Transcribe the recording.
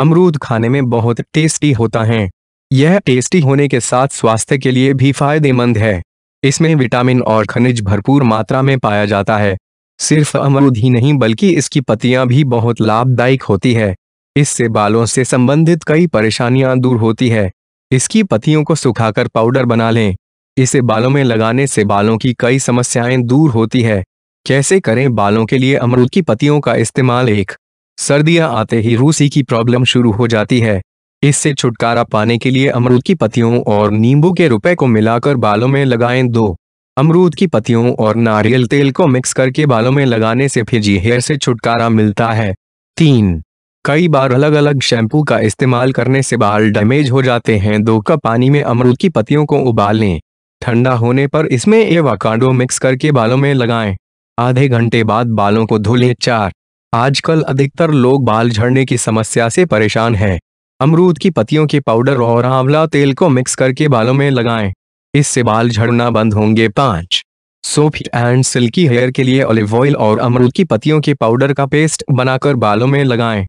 अमरूद खाने में बहुत टेस्टी होता है यह टेस्टी होने के साथ स्वास्थ्य के लिए भी फायदेमंद है इसमें विटामिन और खनिज भरपूर मात्रा में पाया जाता है सिर्फ अमरूद ही नहीं बल्कि इसकी पत्तियां भी बहुत लाभदायक होती है इससे बालों से संबंधित कई परेशानियां दूर होती है इसकी पत्तियों को सुखाकर पाउडर बना लें इसे बालों में लगाने से बालों की कई समस्याएं दूर होती है कैसे करें बालों के लिए अमरूद की पत्तियों का इस्तेमाल एक सर्दियां आते ही रूसी की प्रॉब्लम शुरू हो जाती है इससे छुटकारा पाने के लिए अमरूद की पतियों और नींबू के रुपए को मिलाकर बालों में लगाएं दो अमरूद की पतियों और नारियल तेल को मिक्स करके बालों में लगाने से फिजी हेयर से छुटकारा मिलता है तीन कई बार अलग अलग शैम्पू का इस्तेमाल करने से बाल डैमेज हो जाते हैं दो कप पानी में अमरूद की पतियों को उबालें ठंडा होने पर इसमें एवाकाडो मिक्स करके बालों में लगाएं आधे घंटे बाद बालों को धो लें चार आजकल अधिकतर लोग बाल झड़ने की समस्या से परेशान हैं अमरूद की पत्तियों के पाउडर और आंवला तेल को मिक्स करके बालों में लगाएं इससे बाल झड़ना बंद होंगे पांच सोफी एंड सिल्की हेयर के लिए ऑलिव ऑयल और अमरूद की पत्तियों के पाउडर का पेस्ट बनाकर बालों में लगाएं